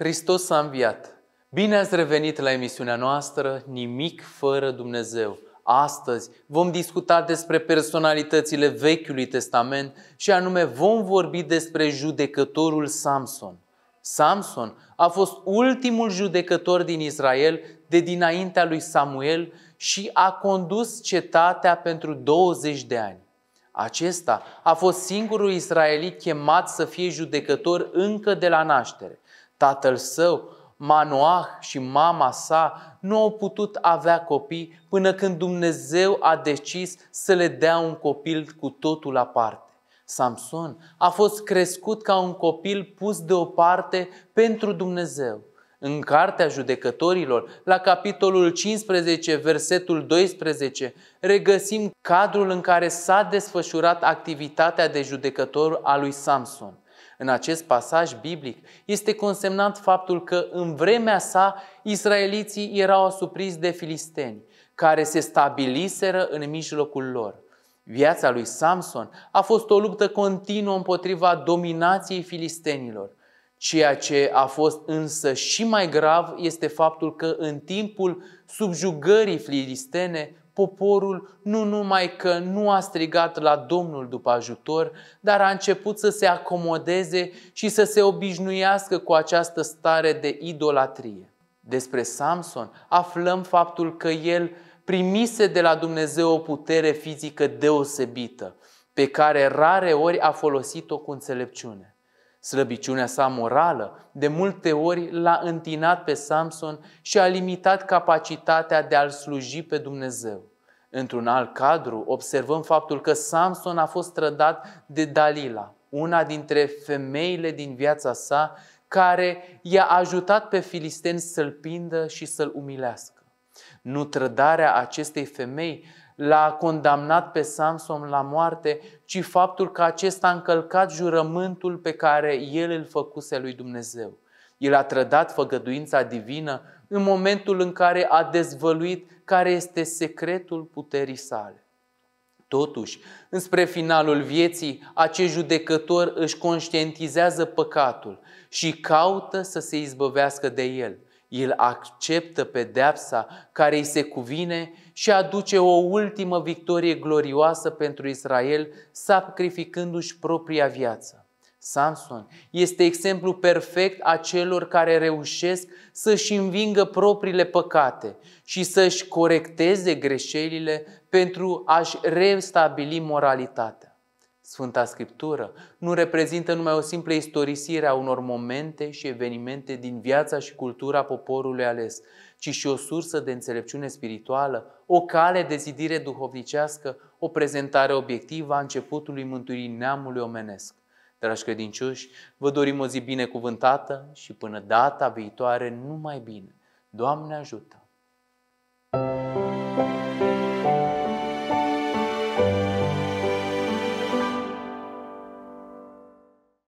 Hristos a înviat! Bine ați revenit la emisiunea noastră Nimic fără Dumnezeu. Astăzi vom discuta despre personalitățile Vechiului Testament și anume vom vorbi despre judecătorul Samson. Samson a fost ultimul judecător din Israel de dinaintea lui Samuel și a condus cetatea pentru 20 de ani. Acesta a fost singurul israelit chemat să fie judecător încă de la naștere – Tatăl său, Manoah și mama sa nu au putut avea copii până când Dumnezeu a decis să le dea un copil cu totul aparte. Samson a fost crescut ca un copil pus deoparte pentru Dumnezeu. În Cartea Judecătorilor, la capitolul 15, versetul 12, regăsim cadrul în care s-a desfășurat activitatea de judecător a lui Samson – în acest pasaj biblic este consemnat faptul că în vremea sa israeliții erau asupriți de filisteni, care se stabiliseră în mijlocul lor. Viața lui Samson a fost o luptă continuă împotriva dominației filistenilor. Ceea ce a fost însă și mai grav este faptul că în timpul subjugării filistene, poporul nu numai că nu a strigat la Domnul după ajutor, dar a început să se acomodeze și să se obișnuiască cu această stare de idolatrie. Despre Samson aflăm faptul că el primise de la Dumnezeu o putere fizică deosebită, pe care rare ori a folosit-o cu înțelepciune. Slăbiciunea sa morală de multe ori l-a întinat pe Samson și a limitat capacitatea de a-l sluji pe Dumnezeu. Într-un alt cadru, observăm faptul că Samson a fost trădat de Dalila, una dintre femeile din viața sa care i-a ajutat pe filisteni să-l pindă și să-l umilească. Nu trădarea acestei femei l-a condamnat pe Samson la moarte, ci faptul că acesta a încălcat jurământul pe care el îl făcuse lui Dumnezeu. El a trădat făgăduința divină în momentul în care a dezvăluit care este secretul puterii sale. Totuși, înspre finalul vieții, acest judecător își conștientizează păcatul și caută să se izbăvească de el – el acceptă pedeapsa care îi se cuvine și aduce o ultimă victorie glorioasă pentru Israel, sacrificându-și propria viață. Samson este exemplu perfect a celor care reușesc să-și învingă propriile păcate și să-și corecteze greșelile pentru a-și restabili moralitatea. Sfânta Scriptură nu reprezintă numai o simplă istorisire a unor momente și evenimente din viața și cultura poporului ales, ci și o sursă de înțelepciune spirituală, o cale de zidire duhovnicească, o prezentare obiectivă a începutului mântuirii neamului omenesc. Dragi credincioși, vă dorim o zi binecuvântată și până data viitoare numai bine. Doamne ajută!